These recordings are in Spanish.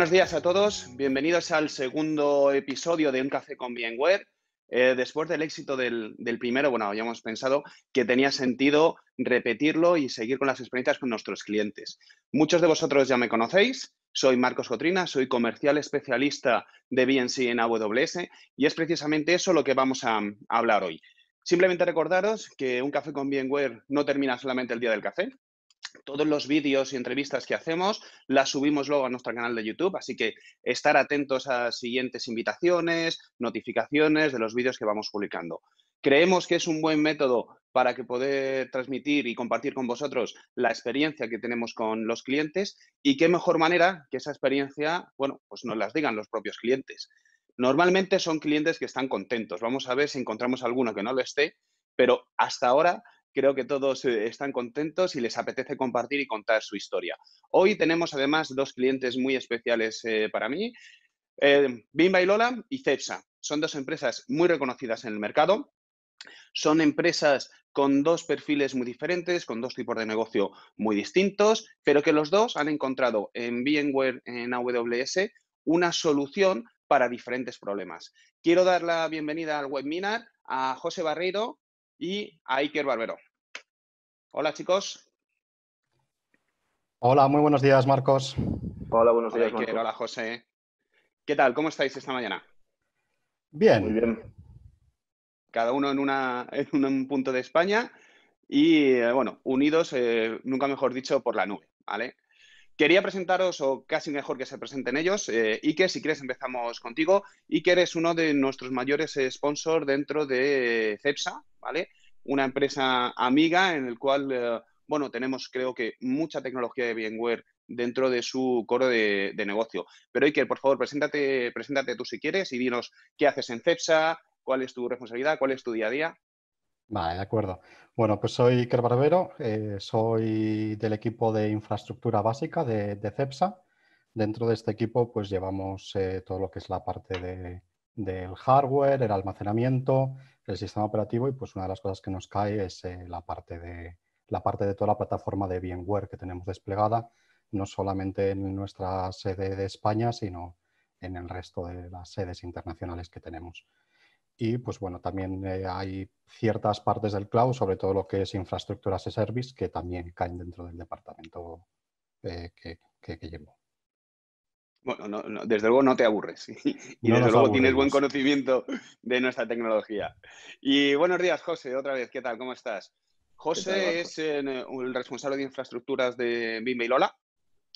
Buenos días a todos, bienvenidos al segundo episodio de Un Café con Bienware. Eh, después del éxito del, primero, bueno, habíamos pensado que tenía sentido repetirlo y seguir con las experiencias con nuestros clientes. Muchos de vosotros ya me conocéis, soy Marcos Cotrina, soy comercial especialista de BNC en AWS y es precisamente eso lo que vamos a, hablar hoy. Simplemente recordaros que un café con Bienware no termina solamente el día del café, todos los vídeos y entrevistas que hacemos las subimos luego a nuestro canal de YouTube, así que estar atentos a siguientes invitaciones, notificaciones de los vídeos que vamos publicando. Creemos que es un buen método para que poder transmitir y compartir con vosotros la experiencia que tenemos con los clientes y qué mejor manera que esa experiencia, bueno, pues nos las digan los propios clientes. Normalmente son clientes que están contentos. Vamos a ver si encontramos alguno que no lo esté, pero hasta ahora Creo que todos eh, están contentos y les apetece compartir y contar su historia. Hoy tenemos además dos clientes muy especiales eh, para mí. Eh, Bimba y Lola y Cepsa. Son dos empresas muy reconocidas en el mercado. Son empresas con dos perfiles muy diferentes, con dos tipos de negocio muy distintos, pero que los dos han encontrado en VMware, en AWS, una solución para diferentes problemas. Quiero dar la bienvenida al webinar a José Barreiro, y a Iker Barbero. Hola chicos. Hola, muy buenos días Marcos. Hola, buenos días. Hola, hola José. ¿Qué tal? ¿Cómo estáis esta mañana? Bien. Muy bien. Cada uno en, una, un punto de España y, eh, bueno, unidos, eh, nunca mejor dicho, por la nube, ¿vale? Quería presentaros, o casi mejor que se presenten ellos, eh, Ike, si quieres empezamos contigo. Ike es uno de nuestros mayores sponsors dentro de CEPSA, ¿vale? Una empresa amiga en el cual, eh, bueno, tenemos creo que mucha tecnología de VMware dentro de su coro de, negocio. Pero Iker, por favor, preséntate, preséntate tú si quieres y dinos qué haces en CEPSA, cuál es tu responsabilidad, cuál es tu día a día. Vale, de acuerdo. Bueno, pues soy Iker Barbero, eh, soy del equipo de infraestructura básica de, CEPSA. Dentro de este equipo pues llevamos eh, todo lo que es la parte del hardware, el almacenamiento, el sistema operativo y pues una de las cosas que nos cae es eh, la, parte de, la parte de toda la plataforma de VMware que tenemos desplegada, no solamente en nuestra sede de España, sino en el resto de las sedes internacionales que tenemos. Y pues bueno, también eh, hay ciertas partes del cloud, sobre todo lo que es infraestructuras de service, que también caen dentro del departamento eh, que, llevo. Bueno, desde luego no te aburres y, desde luego tienes buen conocimiento de nuestra tecnología. Y buenos días, José, otra vez, ¿qué tal? ¿Cómo estás? José es el eh, responsable de infraestructuras de Bime y Lola,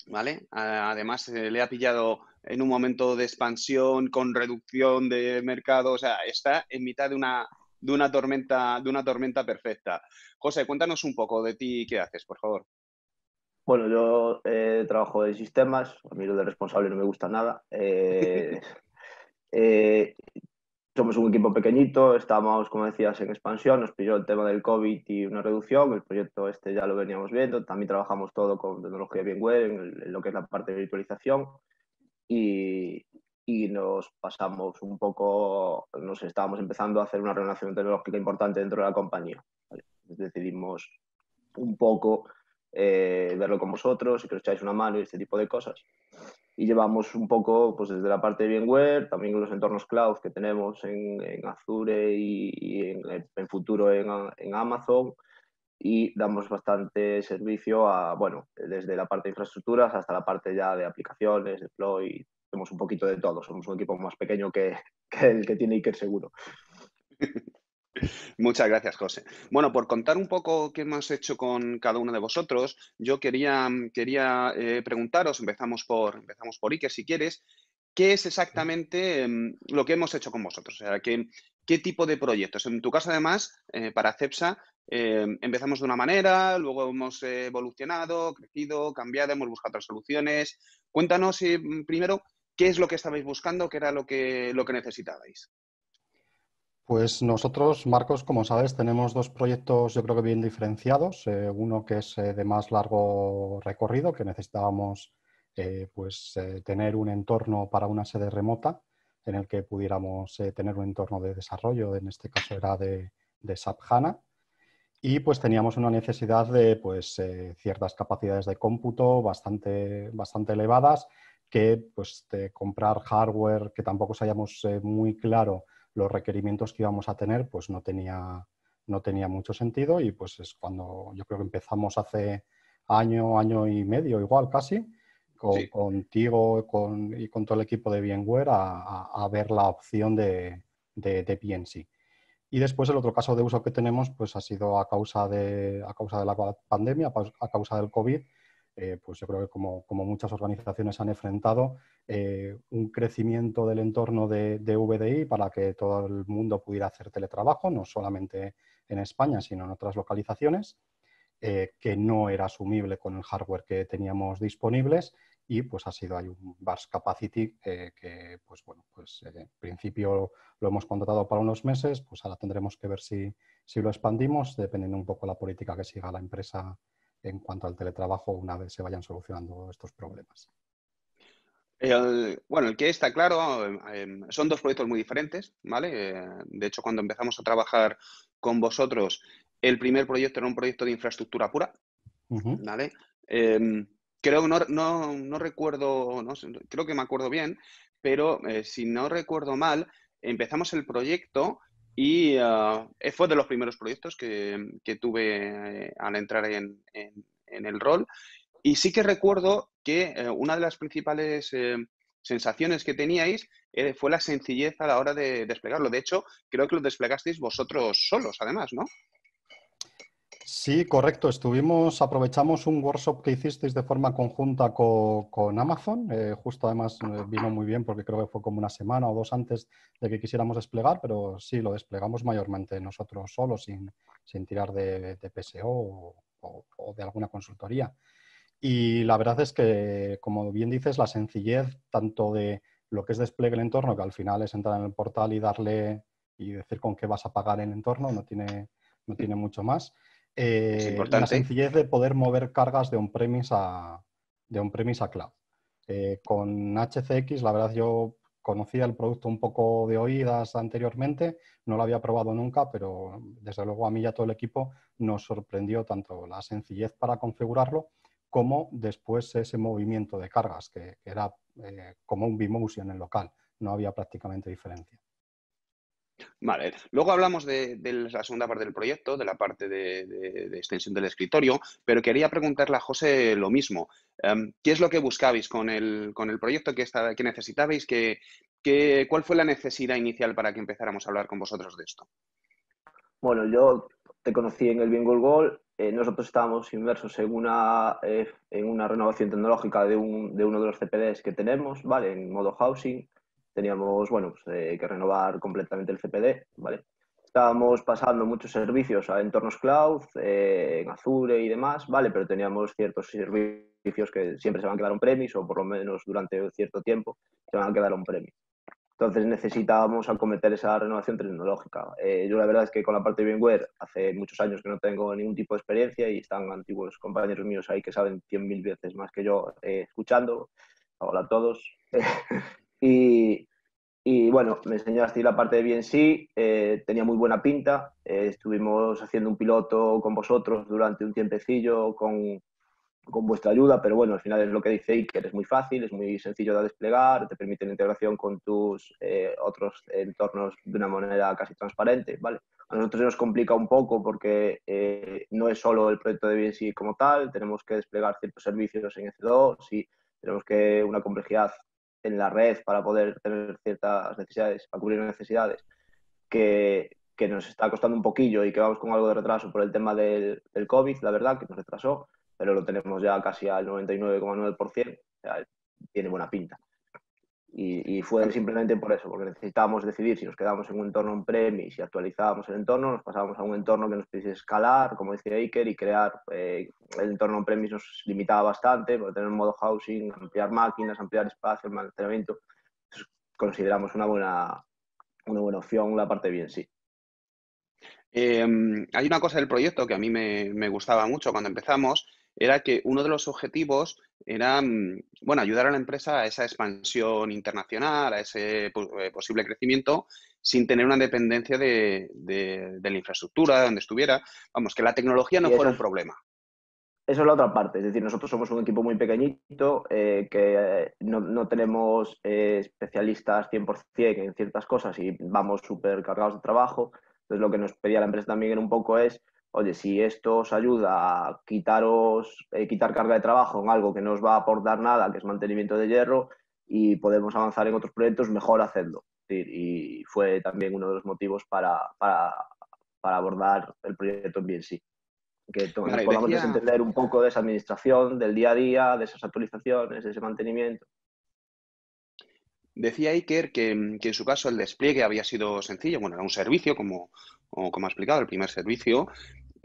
¿vale? Además, le ha pillado en un momento de expansión, con reducción de mercado, o sea, está en mitad de una, de una, tormenta, de una tormenta perfecta. José, cuéntanos un poco de ti qué haces, por favor. Bueno, yo eh, trabajo de sistemas, a mí lo de responsable no me gusta nada. Eh, eh, somos un equipo pequeñito, estamos, como decías, en expansión, nos pilló el tema del COVID y una reducción, el proyecto este ya lo veníamos viendo, también trabajamos todo con tecnología bien web, en lo que es la parte de virtualización, y, nos pasamos un poco, nos estábamos empezando a hacer una relación tecnológica importante dentro de la compañía. Decidimos un poco eh, verlo con vosotros y que os echáis una mano y este tipo de cosas. Y llevamos un poco pues, desde la parte de VMware, también los entornos cloud que tenemos en, Azure y, en, en, futuro en, en Amazon, y damos bastante servicio a, bueno, desde la parte de infraestructuras hasta la parte ya de aplicaciones, deploy, tenemos un poquito de todo, somos un equipo más pequeño que, el que tiene Iker seguro. Muchas gracias, José. Bueno, por contar un poco qué hemos hecho con cada uno de vosotros, yo quería, quería eh, preguntaros, empezamos por, empezamos por Iker, si quieres, ¿qué es exactamente em, lo que hemos hecho con vosotros? O sea, ¿qué, tipo de proyectos? En tu caso, además, eh, para CEPSA, Em, empezamos de una manera, luego hemos evolucionado, crecido, cambiado, hemos buscado otras soluciones. Cuéntanos eh, primero qué es lo que estabais buscando, qué era lo que, lo que necesitabais. Pues nosotros, Marcos, como sabes, tenemos dos proyectos yo creo que bien diferenciados. Eh, uno que es eh, de más largo recorrido, que necesitábamos pues, tener un entorno para una sede remota en el que pudiéramos tener un entorno de desarrollo, en este caso era de, de SAP HANA y pues teníamos una necesidad de pues, eh, ciertas capacidades de cómputo bastante, bastante elevadas que pues, comprar hardware que tampoco sabíamos eh, muy claro los requerimientos que íbamos a tener, pues no tenía, no tenía mucho sentido y pues es cuando yo creo que empezamos hace año, año y medio igual casi, contigo con, y con todo el equipo de VMware a, ver la opción de, de, de PNC. Y después el otro caso de uso que tenemos pues ha sido a causa de, a causa de la pandemia, a causa del COVID, eh, pues yo creo que como, muchas organizaciones han enfrentado, eh, un crecimiento del entorno de, VDI para que todo el mundo pudiera hacer teletrabajo, no solamente en España, sino en otras localizaciones, eh, que no era asumible con el hardware que teníamos disponibles y pues ha sido hay un Vars Capacity eh, que pues bueno, pues en principio lo hemos contratado para unos meses, pues ahora tendremos que ver si, si lo expandimos, dependiendo un poco la política que siga la empresa en cuanto al teletrabajo una vez se vayan solucionando estos problemas. bueno, el que está claro, em, em, son dos proyectos muy diferentes, ¿vale? Eh, de hecho, cuando empezamos a trabajar con vosotros, el primer proyecto era un proyecto de infraestructura pura, ¿vale? Em, creo, no, no, recuerdo, no, creo que me acuerdo bien, pero eh, si no recuerdo mal, empezamos el proyecto y eh, fue de los primeros proyectos que, tuve eh, al entrar en, el rol. Y sí que recuerdo que una de las principales sensaciones que teníais fue la sencillez a la hora de desplegarlo. De hecho, creo que lo desplegasteis vosotros solos, además, ¿no? Sí, correcto. Estuvimos, aprovechamos un workshop que hicisteis de forma conjunta con, Amazon. Eh, justo además eh, vino muy bien porque creo que fue como una semana o dos antes de que quisiéramos desplegar, pero sí, lo desplegamos mayormente nosotros solos, sin, tirar de, de PSO o, de alguna consultoría. Y la verdad es que, como bien dices, la sencillez tanto de lo que es desplegar el entorno, que al final es entrar en el portal y darle y decir con qué vas a pagar el entorno, no tiene mucho más eh, la sencillez de poder mover cargas de un premise a, de un premis cloud. Eh, con HCX, la verdad, yo conocía el producto un poco de oídas anteriormente, no lo había probado nunca, pero desde luego a mí y a todo el equipo nos sorprendió tanto la sencillez para configurarlo como después ese movimiento de cargas, que, era eh, como un vMotion en local, no había prácticamente diferencia. Vale, luego hablamos de, la segunda parte del proyecto, de la parte de, extensión del escritorio, pero quería preguntarle a José lo mismo. Em, ¿Qué es lo que buscabais con el, proyecto que, que necesitabais? Que, ¿Cuál fue la necesidad inicial para que empezáramos a hablar con vosotros de esto? Bueno, yo te conocí en el Bien Google, eh, nosotros estábamos inmersos en una, eh, renovación tecnológica de, uno de los CPDs que tenemos, ¿vale? En modo housing teníamos bueno, pues, eh, que renovar completamente el CPD. ¿vale? Estábamos pasando muchos servicios a entornos cloud, eh, en Azure y demás, ¿vale? pero teníamos ciertos servicios que siempre se van a quedar un premis o por lo menos durante cierto tiempo se van a quedar un premio Entonces necesitábamos acometer esa renovación tecnológica. Eh, yo la verdad es que con la parte de VMware hace muchos años que no tengo ningún tipo de experiencia y están antiguos compañeros míos ahí que saben 100.000 veces más que yo escuchando. Hola a todos. Y, bueno, me enseñó la parte de BNC eh, tenía muy buena pinta. Eh, estuvimos haciendo un piloto con vosotros durante un tiempecillo con, con, vuestra ayuda, pero bueno, al final es lo que dice que es muy fácil, es muy sencillo de desplegar, te permite la integración con tus eh, otros entornos de una manera casi transparente, ¿vale? A nosotros nos complica un poco porque no es solo el proyecto de BNC como tal, tenemos que desplegar ciertos servicios en EC2 tenemos que una complejidad en la red para poder tener ciertas necesidades, para cubrir necesidades, que, nos está costando un poquillo y que vamos con algo de retraso por el tema del, del COVID, la verdad, que nos retrasó, pero lo tenemos ya casi al 99,9%, o sea, tiene buena pinta. Y, fue simplemente por eso, porque necesitábamos decidir si nos quedábamos en un entorno en premise y actualizábamos el entorno, nos pasábamos a un entorno que nos pudiese escalar, como decía Iker, y crear. Eh, el entorno en premis nos limitaba bastante, por tener modo housing, ampliar máquinas, ampliar espacio, almacenamiento. consideramos una buena, una buena opción la parte bien, sí. Em, hay una cosa del proyecto que a mí me, me gustaba mucho cuando empezamos, era que uno de los objetivos era, mm, bueno, ayudar a la empresa a esa expansión internacional, a ese eh, posible crecimiento, sin tener una dependencia de, la infraestructura, de donde estuviera. Vamos, que la tecnología no fuera un problema. Eso es la otra parte, es decir, nosotros somos un equipo muy pequeñito, eh, que no, tenemos eh, especialistas 100% en ciertas cosas y vamos súper cargados de trabajo. Entonces, lo que nos pedía la empresa también un poco es oye, si esto os ayuda a quitaros, eh, quitar carga de trabajo en algo que no os va a aportar nada, que es mantenimiento de hierro, y podemos avanzar en otros proyectos, mejor hacedlo. Y fue también uno de los motivos para, para, abordar el proyecto en bien sí. Que podamos un poco de esa administración, del día a día, de esas actualizaciones, de ese mantenimiento. Decía Iker que, en su caso el despliegue había sido sencillo, bueno, era un servicio, como, como ha explicado, el primer servicio,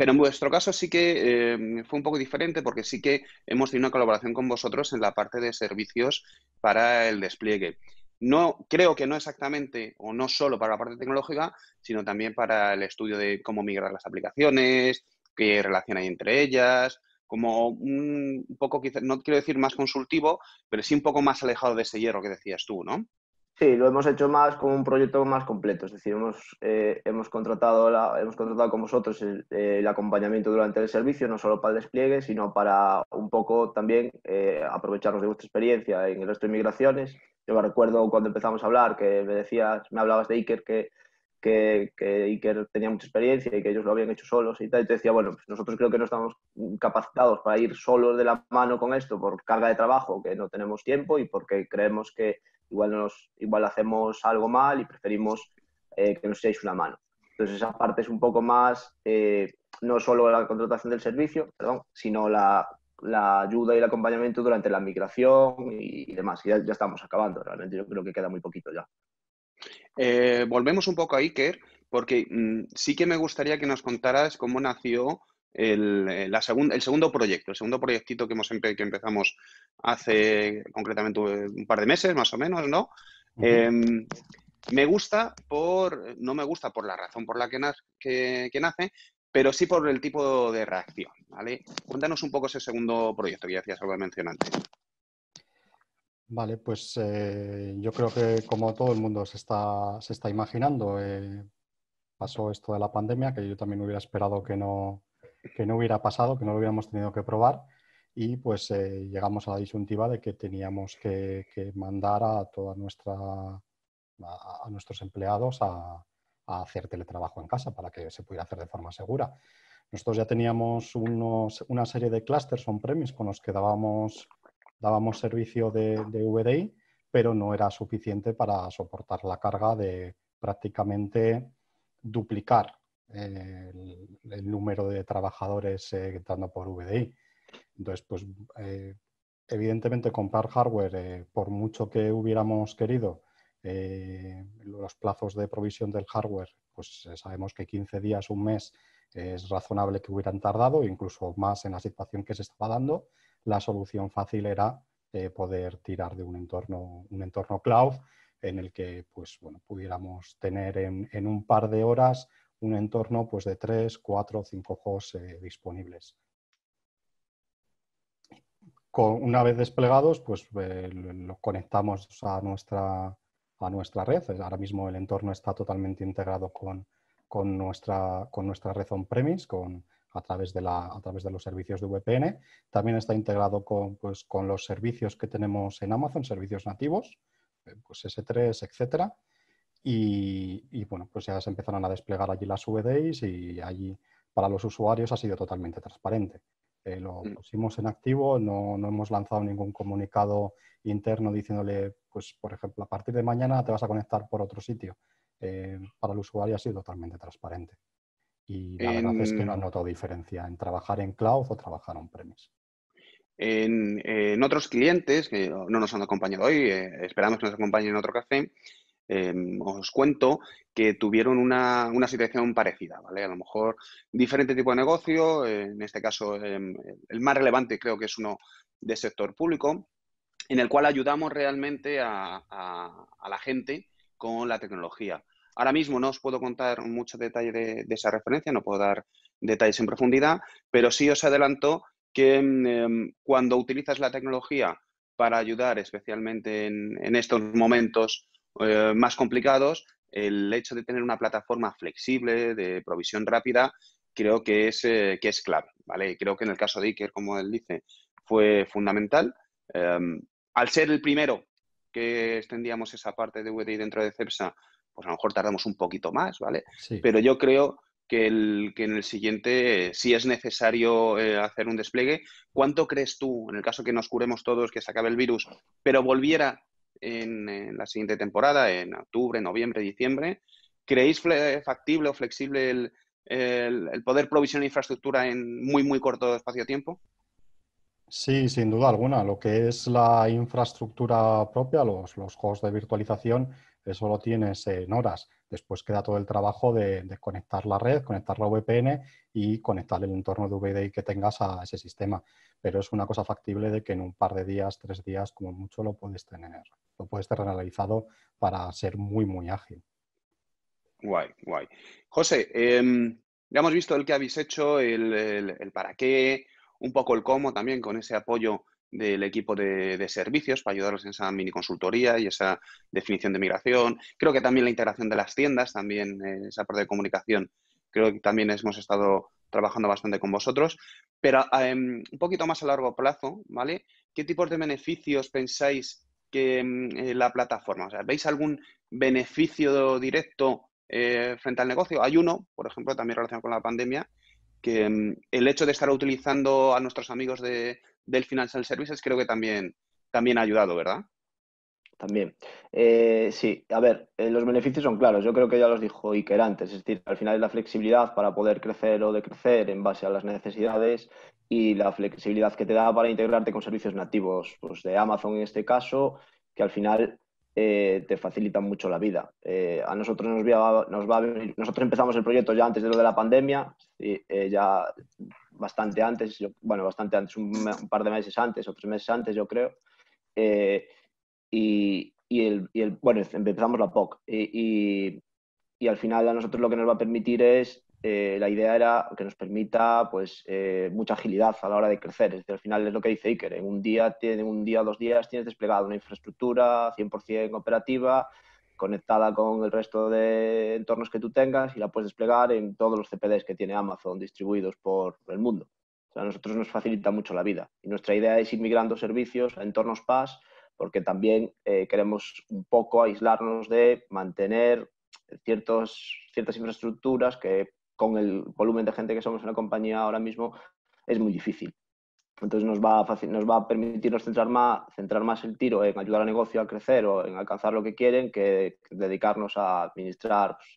pero en vuestro caso sí que eh, fue un poco diferente porque sí que hemos tenido una colaboración con vosotros en la parte de servicios para el despliegue. No, creo que no exactamente o no solo para la parte tecnológica, sino también para el estudio de cómo migrar las aplicaciones, qué relación hay entre ellas, como un poco, no quiero decir más consultivo, pero sí un poco más alejado de ese hierro que decías tú, ¿no? Sí, lo hemos hecho más como un proyecto más completo, es decir, hemos, eh, hemos, contratado, la, hemos contratado con vosotros eh, el, acompañamiento durante el servicio, no solo para el despliegue, sino para un poco también eh, aprovecharnos de vuestra experiencia en el resto de migraciones. Yo me recuerdo cuando empezamos a hablar que me decías, me hablabas de Iker que, que, que, Iker tenía mucha experiencia y que ellos lo habían hecho solos y tal, y te decía, bueno, pues nosotros creo que no estamos capacitados para ir solos de la mano con esto por carga de trabajo, que no tenemos tiempo y porque creemos que igual, nos, igual hacemos algo mal y preferimos eh, que nos seáis una mano. Entonces esa parte es un poco más, eh, no solo la contratación del servicio, sino la, ayuda y el acompañamiento durante la migración y, demás. ya, estamos acabando, realmente yo creo que queda muy poquito ya. Eh, volvemos un poco a Iker, porque mm, sí que me gustaría que nos contaras cómo nació el, eh, la el segundo proyecto, el segundo proyectito que, hemos que empezamos hace concretamente eh, un par de meses, más o menos, ¿no? Em, me gusta por, no me gusta por la razón por la que, nace, pero sí por el tipo de reacción, ¿vale? Cuéntanos un poco ese segundo proyecto que ya hacías algo mencionante. Vale, pues eh, yo creo que como todo el mundo se está, se está imaginando, pasó esto de la pandemia, que yo también hubiera esperado que no, que no hubiera pasado, que no lo hubiéramos tenido que probar y pues eh, llegamos a la disyuntiva de que teníamos que, mandar a toda nuestra a, nuestros empleados a, hacer teletrabajo en casa para que se pudiera hacer de forma segura. Nosotros ya teníamos unos, una serie de clusters on-premise con los que dábamos, dábamos servicio de, de VDI, pero no era suficiente para soportar la carga de prácticamente duplicar el, número de trabajadores dando eh, por VDI. Entonces, pues eh, evidentemente comprar hardware, eh, por mucho que hubiéramos querido, los plazos de provisión del hardware, pues sabemos que 15 días, un mes es razonable que hubieran tardado, incluso más en la situación que se estaba dando. La solución fácil era poder tirar de un entorno, un entorno cloud en el que pues, bueno, pudiéramos tener en, en un par de horas un entorno pues, de tres, cuatro o 5 juegos eh, disponibles. Con, una vez desplegados, pues eh, conectamos a nuestra, red. Ahora mismo el entorno está totalmente integrado con, nuestra, con nuestra red on-premise, con, a través, de a través de los servicios de VPN. También está integrado pues, con, los servicios que tenemos en Amazon, servicios nativos, eh, pues S3, etcétera. Y, bueno, pues ya se empezaron a desplegar allí las VDIs y allí para los usuarios ha sido totalmente transparente. Eh, lo mm. pusimos en activo, no, hemos lanzado ningún comunicado interno diciéndole, pues por ejemplo, a partir de mañana te vas a conectar por otro sitio. Eh, para el usuario ha sido totalmente transparente. Y la verdad es que no ha notado diferencia en trabajar en cloud o trabajar on-premise. En, otros clientes que no nos han acompañado hoy, eh, esperamos que nos acompañen en otro café, Em, os cuento que tuvieron una, una, situación parecida, ¿vale? A lo mejor diferente tipo de negocio, en este caso em, el más relevante creo que es uno del sector público, en el cual ayudamos realmente a, la gente con la tecnología. Ahora mismo no os puedo contar mucho detalle de, esa referencia, no puedo dar detalles en profundidad, pero sí os adelanto que em, cuando utilizas la tecnología para ayudar especialmente en, en estos momentos eh, más complicados, el hecho de tener una plataforma flexible, de provisión rápida, creo que es, eh, que es clave, ¿vale? Creo que en el caso de Iker, como él dice, fue fundamental. Em, al ser el primero que extendíamos esa parte de VDI dentro de CEPSA, pues a lo mejor tardamos un poquito más, ¿vale? Pero yo creo que, el, que en el siguiente eh, si es necesario hacer un despliegue. ¿Cuánto crees tú, en el caso que nos curemos todos, que se acabe el virus, pero volviera en, la siguiente temporada, en octubre, noviembre, diciembre. ¿Creéis factible o flexible el, el, poder provisionar infraestructura en muy, muy corto espacio tiempo? Sí, sin duda alguna. Lo que es la infraestructura propia, los, los juegos de virtualización, eso lo tienes en horas. Después queda todo el trabajo de, de, conectar la red, conectar la VPN y conectar el entorno de VDI que tengas a ese sistema pero es una cosa factible de que en un par de días, tres días, como mucho, lo puedes tener, lo puedes tener analizado para ser muy, muy ágil. Guay, guay. José, em, ya hemos visto el que habéis hecho, el, para qué, un poco el cómo también con ese apoyo del equipo de, servicios para ayudaros en esa mini consultoría y esa definición de migración. Creo que también la integración de las tiendas, también eh, esa parte de comunicación creo que también hemos estado trabajando bastante con vosotros, pero em, un poquito más a largo plazo, ¿vale? ¿Qué tipos de beneficios pensáis que em, eh, la plataforma? O sea, ¿Veis algún beneficio directo eh, frente al negocio? Hay uno, por ejemplo, también relacionado con la pandemia, que em, el hecho de estar utilizando a nuestros amigos de, del Financial Services creo que también, también ha ayudado, ¿verdad? También. Eh, sí, a ver, eh, los beneficios son claros. Yo creo que ya los dijo Iker antes. Es decir, al final es la flexibilidad para poder crecer o decrecer en base a las necesidades y la flexibilidad que te da para integrarte con servicios nativos, pues de Amazon en este caso, que al final eh, te facilitan mucho la vida. a nosotros nos va, nos a nosotros empezamos el proyecto ya antes de lo de la pandemia, y ya bastante antes, yo, bueno, bastante antes, un, un, par de meses antes o tres meses antes, yo creo y, bueno, empezamos la POC. Y, al final a nosotros lo que nos va a permitir es, eh, la idea era que nos permita pues eh, mucha agilidad a la hora de crecer. Es decir, al final es lo que dice Iker, en un día, o un día, dos días tienes desplegado una infraestructura 100% operativa, conectada con el resto de entornos que tú tengas y la puedes desplegar en todos los CPDs que tiene Amazon distribuidos por el mundo. O sea, a nosotros nos facilita mucho la vida. Y nuestra idea es ir migrando servicios a entornos PaaS porque también eh, queremos un poco aislarnos de mantener ciertos, ciertas infraestructuras que con el volumen de gente que somos en la compañía ahora mismo es muy difícil. Entonces nos va a, nos va a permitirnos centrar más, centrar más el tiro en ayudar al negocio a crecer o en alcanzar lo que quieren que dedicarnos a administrar pues,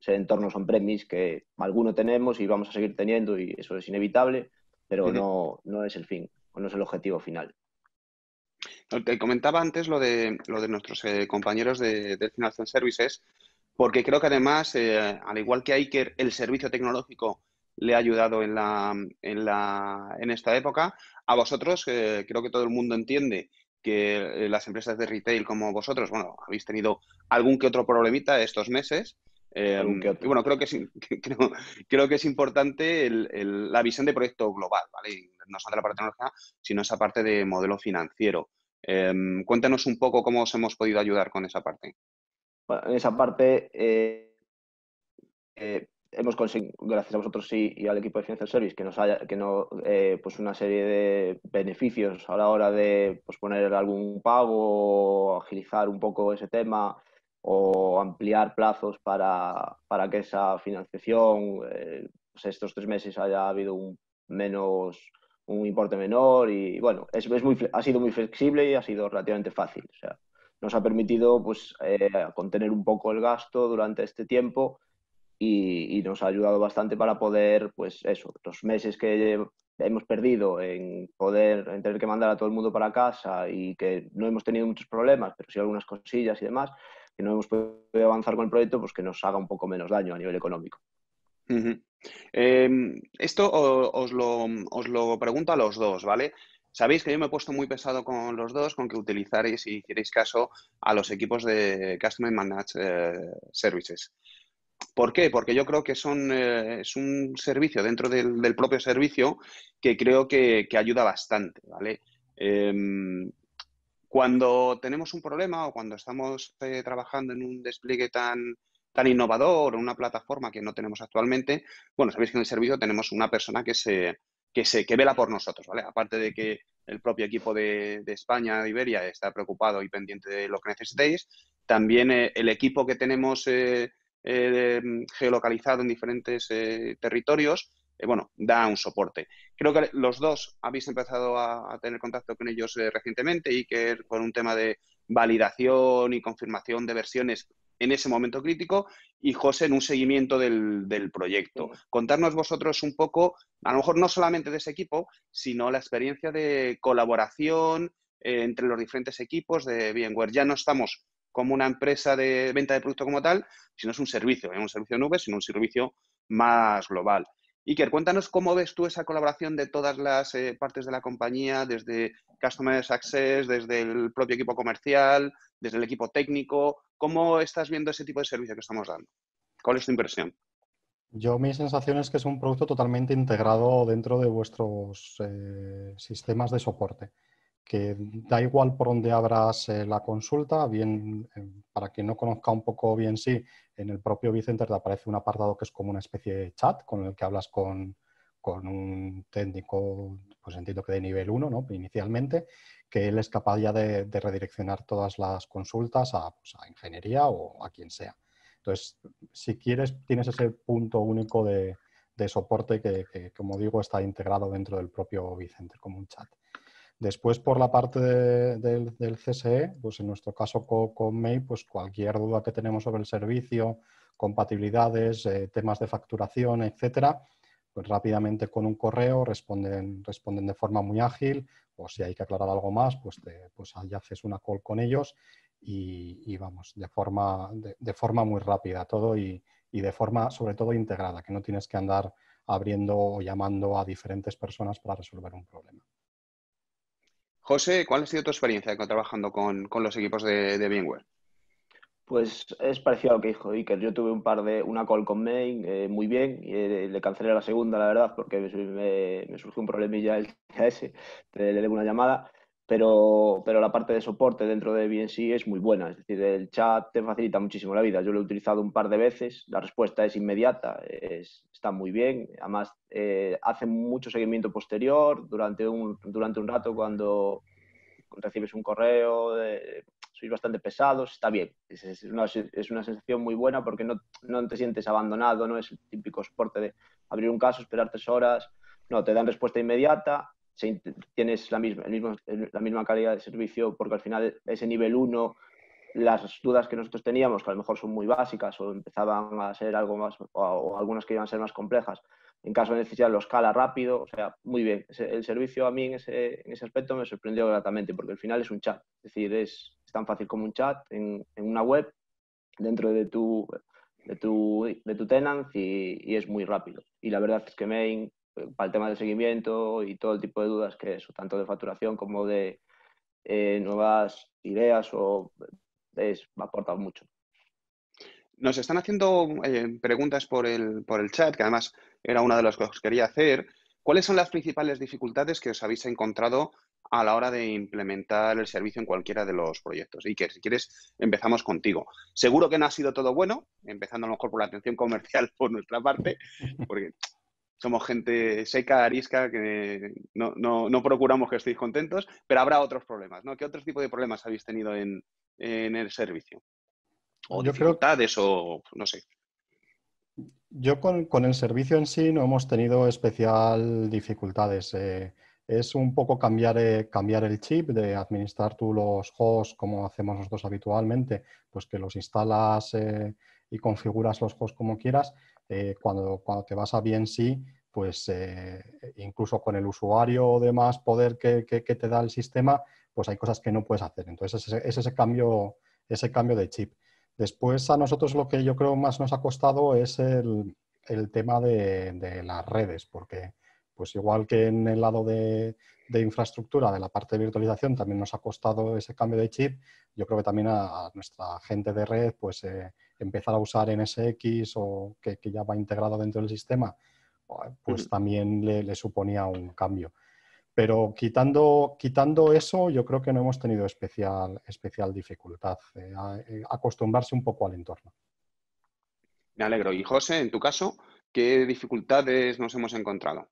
ese entorno on-premise que alguno tenemos y vamos a seguir teniendo y eso es inevitable, pero no, no es el fin o no es el objetivo final. Te comentaba antes lo de, lo de nuestros eh, compañeros de, Financial Services, porque creo que además, eh, al igual que Iker, el servicio tecnológico le ha ayudado en, la, en, la, en esta época. A vosotros, eh, creo que todo el mundo entiende que las empresas de retail como vosotros, bueno, habéis tenido algún que otro problemita estos meses. bueno, creo que es, creo, creo que es importante la visión de proyecto global, ¿vale? No de la parte tecnológica, sino esa parte de modelo financiero. Em, cuéntanos un poco cómo os hemos podido ayudar con esa parte. en esa parte eh, eh, hemos conseguido, gracias a vosotros y, y, al equipo de Financial Service, que nos haya, que no, eh, pues una serie de beneficios a la hora de pues, poner algún pago, agilizar un poco ese tema o ampliar plazos para, que esa financiación, pues estos tres meses haya habido un menos un importe menor y bueno, es, es muy, ha sido muy flexible y ha sido relativamente fácil. O sea, nos ha permitido pues, eh, contener un poco el gasto durante este tiempo y, y, nos ha ayudado bastante para poder, pues eso, los meses que hemos perdido en poder, en tener que mandar a todo el mundo para casa y que no hemos tenido muchos problemas, pero sí algunas cosillas y demás, que no hemos podido avanzar con el proyecto, pues que nos haga un poco menos daño a nivel económico. Em, esto os lo, os lo pregunto a los dos, ¿vale? Sabéis que yo me he puesto muy pesado con los dos, con que utilizaréis, si queréis caso, a los equipos de Customer Managed eh, Services. ¿Por qué? Porque yo creo que son, eh, es un servicio dentro del, propio servicio que creo que, ayuda bastante, ¿vale? Em, cuando tenemos un problema o cuando estamos eh, trabajando en un despliegue tan, tan innovador una plataforma que no tenemos actualmente, bueno, sabéis que en el servicio tenemos una persona que se, que se que vela por nosotros, ¿vale? Aparte de que el propio equipo de, España, de Iberia, está preocupado y pendiente de lo que necesitéis, también eh, el equipo que tenemos eh, eh, geolocalizado en diferentes territorios, bueno, da un soporte. Creo que los dos habéis empezado a, a tener contacto con ellos recientemente y que por un tema de validación y confirmación de versiones en ese momento crítico y José en un seguimiento del, proyecto. Contarnos vosotros un poco, a lo mejor no solamente de ese equipo, sino la experiencia de colaboración eh, entre los diferentes equipos de VMware. Ya no estamos como una empresa de venta de producto como tal, sino es un servicio, ¿eh? un servicio nube, sino un servicio más global. Iker, cuéntanos cómo ves tú esa colaboración de todas las eh, partes de la compañía, desde Customer Access, desde el propio equipo comercial, desde el equipo técnico. ¿Cómo estás viendo ese tipo de servicio que estamos dando? ¿Cuál es tu impresión? Yo mi sensación es que es un producto totalmente integrado dentro de vuestros eh, sistemas de soporte que da igual por dónde abras eh, la consulta, bien, eh, para quien no conozca un poco bien sí, en el propio Vicenter te aparece un apartado que es como una especie de chat con el que hablas con, un técnico, pues entiendo que de nivel 1, ¿no? Inicialmente, que él es capaz ya de, redireccionar todas las consultas pues, a, ingeniería o a quien sea. Entonces, si quieres, tienes ese punto único de, soporte que, que, como digo, está integrado dentro del propio Vicenter como un chat. Después, por la parte del CSE, pues en nuestro caso con, con, pues cualquier duda que tenemos sobre el servicio, compatibilidades, eh, temas de facturación, etcétera, pues rápidamente con un correo responden, responden de forma muy ágil o si hay que aclarar algo más, pues, pues haces una call con ellos y, vamos, de forma, forma muy rápida todo y, y de forma sobre todo integrada, que no tienes que andar abriendo o llamando a diferentes personas para resolver un problema. José, ¿cuál ha sido tu experiencia trabajando con, los equipos de, de VMware? Pues es parecido a lo que dijo Iker. Yo tuve un par de, una call con Main, eh, muy bien, y eh, le cancelé la segunda, la verdad, porque me, surgió un problemilla el ese, le debo una llamada pero, pero la parte de soporte dentro de BNC es muy buena. Es decir, el chat te facilita muchísimo la vida. Yo lo he utilizado un par de veces, la respuesta es inmediata, está muy bien. Además, eh, hace mucho seguimiento posterior durante un, durante un rato cuando recibes un correo, eh, sois bastante pesados, está bien. Es, una, es, una, sensación muy buena porque no, no te sientes abandonado, no es el típico soporte de abrir un caso, esperar tres horas. No, te dan respuesta inmediata, tienes la misma, la misma calidad de servicio, porque al final ese nivel 1, las dudas que nosotros teníamos, que a lo mejor son muy básicas o empezaban a ser algo más, o, algunas que iban a ser más complejas, en caso de necesidad lo escala rápido, o sea, muy bien. El servicio a mí en ese, en ese aspecto me sorprendió gratamente, porque al final es un chat, es decir, es, tan fácil como un chat en, una web, dentro de tu, de tu, de tu tenant y, y, es muy rápido. Y la verdad es que Main para el tema de seguimiento y todo el tipo de dudas que eso, tanto de facturación como de eh, nuevas ideas, o es, me ha aportado mucho. Nos están haciendo eh, preguntas por el, por el chat, que además era una de las que quería hacer. ¿Cuáles son las principales dificultades que os habéis encontrado a la hora de implementar el servicio en cualquiera de los proyectos. Y que si quieres, empezamos contigo. Seguro que no ha sido todo bueno, empezando a lo mejor por la atención comercial por nuestra parte, porque somos gente seca, arisca, que no, no, procuramos que estéis contentos, pero habrá otros problemas, ¿no? ¿Qué otro tipo de problemas habéis tenido en, el servicio? ¿O dificultades o no sé? Yo con, el servicio en sí no hemos tenido especial dificultades. Eh, es un poco cambiar, eh, cambiar el chip de administrar tú los hosts como hacemos nosotros habitualmente, pues que los instalas eh, y configuras los hosts como quieras eh, cuando, cuando te vas a sí pues eh, incluso con el usuario o demás poder que, te da el sistema, pues hay cosas que no puedes hacer. Entonces es, es ese, cambio, ese cambio de chip. Después a nosotros lo que yo creo más nos ha costado es el, tema de, de, las redes, porque pues igual que en el lado de, infraestructura, de la parte de virtualización, también nos ha costado ese cambio de chip, yo creo que también a, nuestra gente de red, pues eh, empezar a usar NSX o que, ya va integrado dentro del sistema, pues, eh, pues también le, suponía un cambio. Pero quitando, quitando eso, yo creo que no hemos tenido especial, especial dificultad, eh, a acostumbrarse un poco al entorno. Me alegro. Y José, en tu caso, ¿qué dificultades nos hemos encontrado?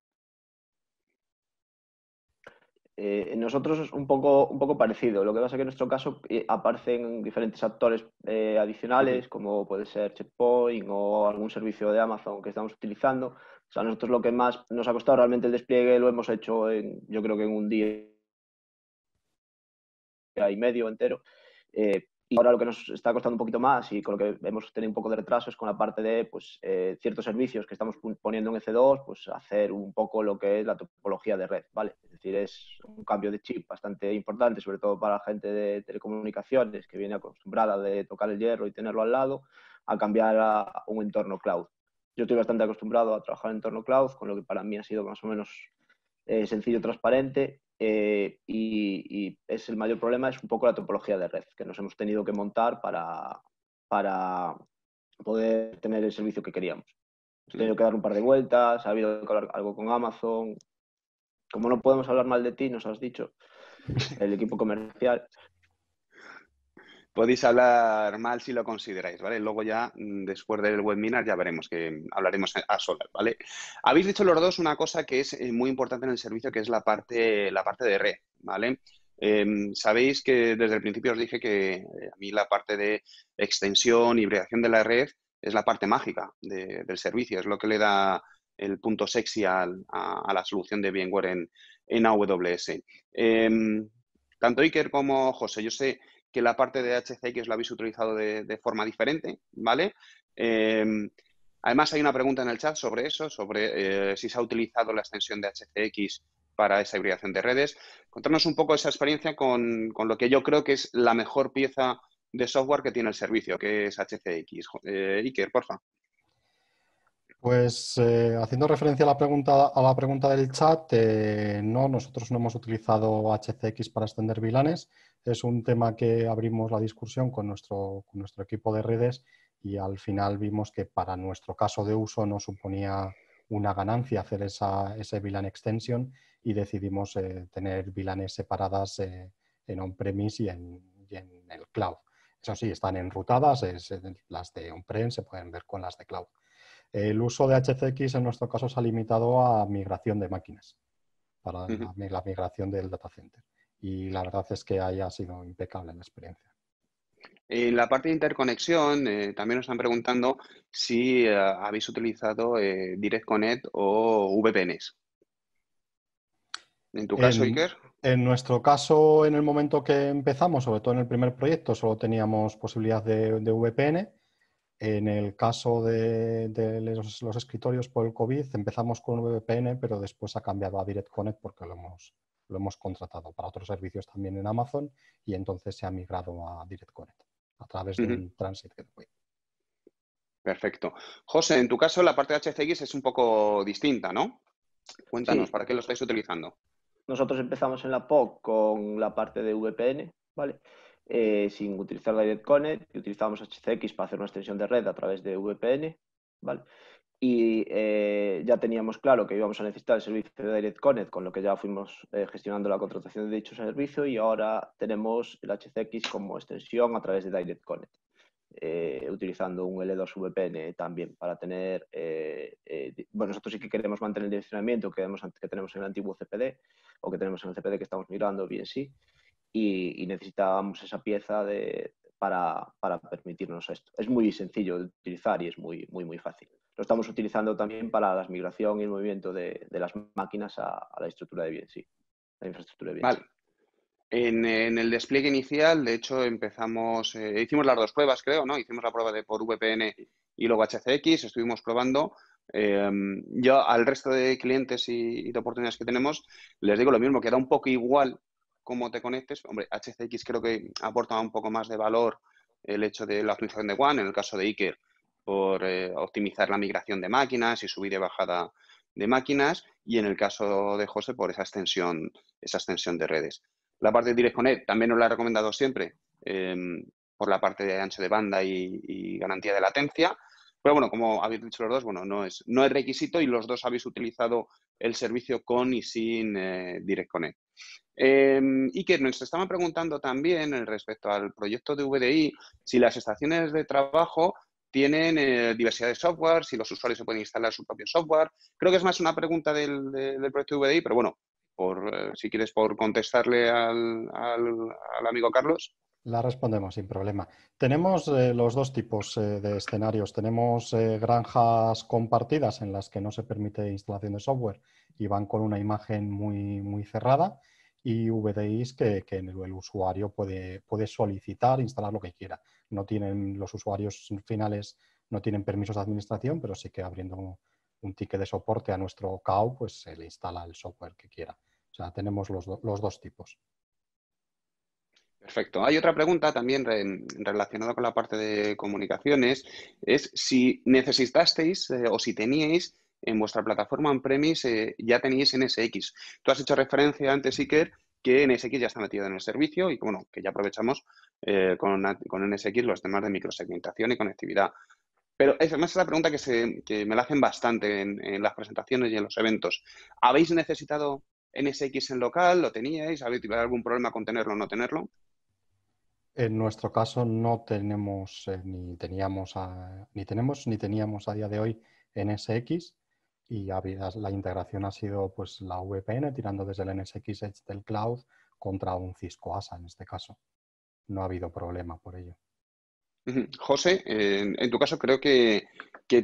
Eh, nosotros es un poco, un poco parecido. Lo que pasa es que en nuestro caso eh, aparecen diferentes actores eh, adicionales, como puede ser Checkpoint o algún servicio de Amazon que estamos utilizando. O sea, nosotros lo que más nos ha costado realmente el despliegue lo hemos hecho, en, yo creo que en un día y medio entero. Y ahora lo que nos está costando un poquito más y con lo que hemos tenido un poco de retraso es con la parte de pues, eh, ciertos servicios que estamos poniendo en EC2, pues hacer un poco lo que es la topología de red, ¿vale? Es decir, es un cambio de chip bastante importante, sobre todo para la gente de telecomunicaciones que viene acostumbrada de tocar el hierro y tenerlo al lado, a cambiar a un entorno cloud. Yo estoy bastante acostumbrado a trabajar en entorno cloud, con lo que para mí ha sido más o menos eh, sencillo sencillo, transparente eh, y, es el mayor problema es un poco la topología de red que nos hemos tenido que montar para, para poder tener el servicio que queríamos. he tenido que dar un par de vueltas, ha habido algo con Amazon. Como no podemos hablar mal de ti, nos has dicho, el equipo comercial, Podéis hablar mal si lo consideráis, ¿vale? Luego ya, mm, después del webinar, ya veremos que hablaremos a solas, ¿vale? Habéis dicho los dos una cosa que es eh, muy importante en el servicio, que es la parte, la parte de red, ¿vale? Em, sabéis que desde el principio os dije que eh, a mí la parte de extensión y bregación de la red es la parte mágica del servicio, es lo que le da el punto sexy a, la solución de VMware en, en AWS. Em, tanto Iker como José, yo sé que la parte de HCX la habéis utilizado de, forma diferente, ¿vale? Em, además, hay una pregunta en el chat sobre eso, sobre eh, si se ha utilizado la extensión de HCX para esa hibridación de redes. Contarnos un poco esa experiencia con, lo que yo creo que es la mejor pieza de software que tiene el servicio, que es HCX. Eh, Iker, porfa. Pues eh, haciendo referencia a la pregunta, a la pregunta del chat, eh, no, nosotros no hemos utilizado HCX para extender VLANs es un tema que abrimos la discusión con nuestro, equipo de redes y al final vimos que para nuestro caso de uso no suponía una ganancia hacer esa, ese VLAN extension y decidimos eh, tener VLANs separadas eh, en on-premise y en, el cloud. Eso sí, están enrutadas, las de on-prem se pueden ver con las de cloud. El uso de HCX en nuestro caso se ha limitado a migración de máquinas, para la, la migración del data center y la verdad es que haya sido impecable la experiencia. En eh, la parte de interconexión, eh, también nos están preguntando si eh, habéis utilizado Direct Connect o VPNs. ¿En tu caso, Iker? En nuestro caso, en el momento que empezamos, sobre todo en el primer proyecto, solo teníamos posibilidad de, VPN. En el caso de, los, escritorios por el COVID, empezamos con VPN, pero después ha cambiado a Direct Connect porque lo hemos, lo hemos contratado para otros servicios también en Amazon y entonces se ha migrado a Direct Connect a través de un del Transit Gateway. Perfecto. José, en tu caso la parte de HCX es un poco distinta, ¿no? Cuéntanos, ¿para qué lo estáis utilizando? Nosotros empezamos en la POC con la parte de VPN, ¿vale? Eh, sin utilizar Direct Connect, utilizamos HCX para hacer una extensión de red a través de VPN, ¿vale? y eh, ya teníamos claro que íbamos a necesitar el servicio de Direct Connect, con lo que ya fuimos eh, gestionando la contratación de dicho servicio y ahora tenemos el HCX como extensión a través de Direct Connect, eh, utilizando un L2 VPN también para tener, bueno, nosotros sí que queremos mantener el direccionamiento que, que tenemos en el antiguo CPD o que tenemos en el CPD que estamos migrando bien sí, y, necesitábamos esa pieza de, para, para permitirnos esto. Es muy sencillo de utilizar y es muy, muy, muy fácil lo estamos utilizando también para la migración y el movimiento de, las máquinas a, la estructura de bien, sí, la infraestructura de bien. En, el despliegue inicial, de hecho, empezamos, eh, hicimos las dos pruebas, creo, ¿no? Hicimos la prueba de por VPN y luego HCX, estuvimos probando. Em, yo al resto de clientes y, de oportunidades que tenemos les digo lo mismo, que un poco igual cómo te conectes. Hombre, HCX creo que aporta un poco más de valor el hecho de la utilización de WAN, en el caso de Iker, por eh, optimizar la migración de máquinas y subir y bajada de máquinas, y en el caso de José, por esa extensión, esa extensión de redes. La parte de Direct también nos la ha recomendado siempre em, por la parte de ancho de banda y, garantía de latencia. Pero bueno, como habéis dicho los dos, bueno, no es, no es requisito y los dos habéis utilizado el servicio con y sin eh, Direct em, y que nos estaban preguntando también respecto al proyecto de VDI si las estaciones de trabajo tienen eh, diversidad de software, si los usuarios se pueden instalar su propio software. Creo que es más una pregunta del, proyecto VDI, pero bueno, por, eh, si quieres, por contestarle al, amigo Carlos. La respondemos sin problema. Tenemos eh, los dos tipos de escenarios. Tenemos granjas compartidas en las que no se permite instalación de software y van con una imagen muy, muy cerrada y VDIs que, el, el, usuario puede, puede solicitar, instalar lo que quiera no tienen los usuarios finales, no tienen permisos de administración, pero sí que abriendo un ticket de soporte a nuestro CAO, pues se le instala el software que quiera. O sea, tenemos los, los dos tipos. Perfecto. Hay otra pregunta también relacionada con la parte de comunicaciones. Es si necesitasteis eh, o si teníais en vuestra plataforma on-premise, eh, ya teníais NSX. Tú has hecho referencia antes, Iker, que NSX ya está metido en el servicio y bueno, que ya aprovechamos eh, con, NSX los temas de microsegmentación y conectividad. Pero esa es la pregunta que, me la hacen bastante en, las presentaciones y en los eventos. ¿Habéis necesitado NSX en local? ¿Lo teníais? ¿Habéis algún problema con tenerlo o no tenerlo? En nuestro caso no tenemos eh, ni teníamos ni tenemos ni teníamos a día de hoy NSX y la integración ha sido pues la VPN tirando desde el NSX Edge del cloud contra un Cisco ASA en este caso. No ha habido problema por ello. José, en tu caso creo que,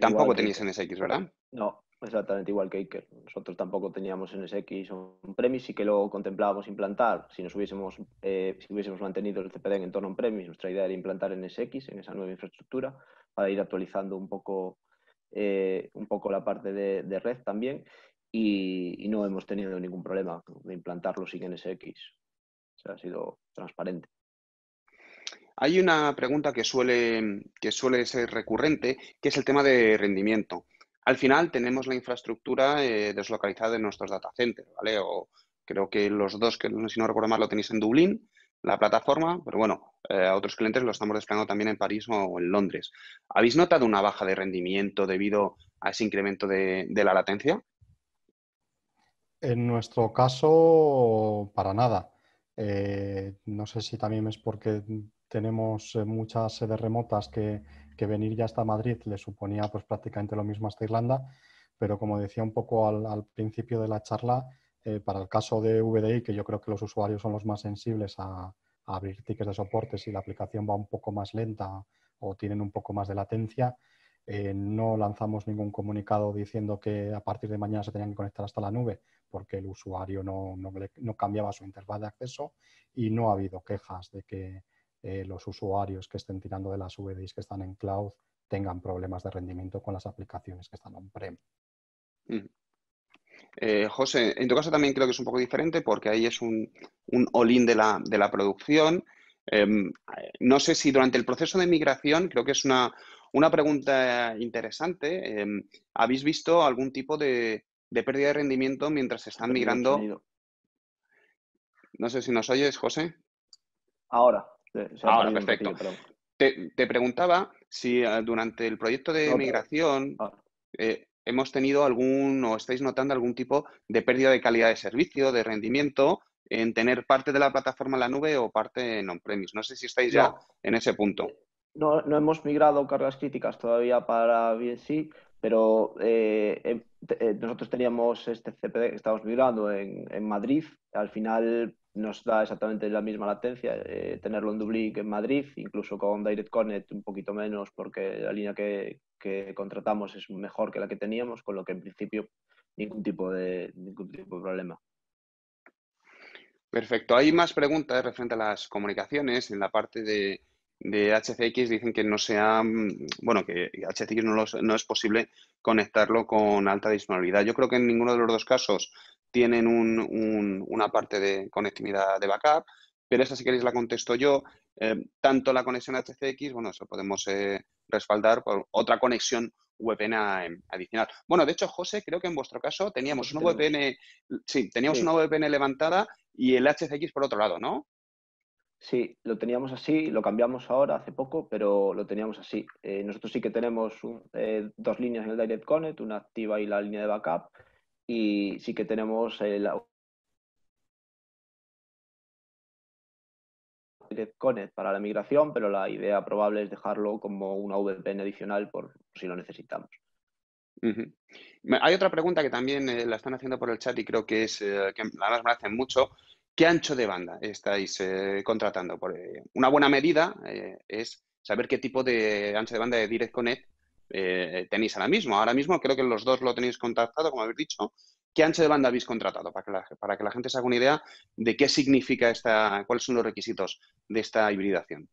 tampoco tenías NSX, ¿verdad? No, exactamente igual que Iker. Nosotros tampoco teníamos NSX on-premise y que lo contemplábamos implantar. Si nos hubiésemos, eh, si hubiésemos mantenido el CPD en entorno on-premise, nuestra idea era implantar NSX en esa nueva infraestructura para ir actualizando un poco eh, un poco la parte de, red también, y, no hemos tenido ningún problema de implantarlo sin IGNSX. O ha sido transparente. Hay una pregunta que suele, que suele ser recurrente, que es el tema de rendimiento. Al final tenemos la infraestructura eh, deslocalizada en nuestros data centers, ¿vale? O creo que los dos, que si no recuerdo mal, lo tenéis en Dublín la plataforma, pero bueno, eh, a otros clientes lo estamos desplegando también en París o en Londres. ¿Habéis notado una baja de rendimiento debido a ese incremento de, la latencia? En nuestro caso, para nada. Eh, no sé si también es porque tenemos eh, muchas sedes remotas que, venir ya hasta Madrid le suponía pues prácticamente lo mismo hasta Irlanda, pero como decía un poco al principio de la charla, eh, para el caso de VDI, que yo creo que los usuarios son los más sensibles a, abrir tickets de soporte si la aplicación va un poco más lenta o tienen un poco más de latencia, eh, no lanzamos ningún comunicado diciendo que a partir de mañana se tenían que conectar hasta la nube, porque el usuario no, cambiaba su interfaz de acceso y no ha habido quejas de que eh, los usuarios que estén tirando de las VDIs que están en cloud tengan problemas de rendimiento con las aplicaciones que están en prem mm. Eh, José, en tu caso también creo que es un poco diferente porque ahí es un, un all-in de la, de la, producción. Em, no sé si durante el proceso de migración, creo que es una, una pregunta interesante, em, ¿habéis visto algún tipo de, pérdida de rendimiento mientras se están migrando? No sé si nos oyes, José. Ahora. Ahora, perfecto. te, preguntaba si eh, durante el proyecto de migración hemos tenido algún o estáis notando algún tipo de pérdida de calidad de servicio, de rendimiento en tener parte de la plataforma en la nube o parte en on-premise. No sé si estáis ya en ese punto. No, hemos migrado cargas críticas todavía para BSI, pero eh, em, eh, nosotros teníamos este CPD que estábamos migrando en, Madrid. Al final nos da exactamente la misma latencia eh, tenerlo en Dublín que en Madrid, incluso con Direct Connect un poquito menos porque la línea que, que contratamos es mejor que la que teníamos, con lo que en principio ningún tipo de, ningún tipo de problema. Perfecto. Hay más preguntas referente a las comunicaciones. En la parte de, HCX dicen que no sea, bueno, que HCX no, no es posible conectarlo con alta disponibilidad. Yo creo que en ninguno de los dos casos tienen un, una parte de conectividad de backup, pero si queréis la contesto yo. Em, tanto la conexión HCX, bueno, eso podemos eh, respaldar por otra conexión VPN em, adicional. Bueno, de hecho, José, creo que en vuestro caso teníamos una VPN, sí, teníamos una VPN levantada y el HCX por otro lado, ¿no? Sí, lo teníamos así, lo cambiamos ahora hace poco, pero lo teníamos así. Eh, nosotros sí que tenemos eh, dos líneas en el Direct Connect, una activa y la línea de backup, y sí que tenemos la Direct Connect para la migración, pero la idea probable es dejarlo como una VPN adicional por, si lo necesitamos. Hay otra pregunta que también eh, la están haciendo por el chat y creo que es, eh, que además me hacen mucho. ¿Qué ancho de banda estáis eh, contratando? Por, una buena medida es saber qué tipo de ancho de banda de Direct Connect tenéis ahora mismo. Ahora mismo creo que los dos lo tenéis contactado, como habéis dicho, ¿Qué ancho de banda habéis contratado? Para que, la, gente se haga una idea de qué significa esta, cuáles son los requisitos de esta hibridación.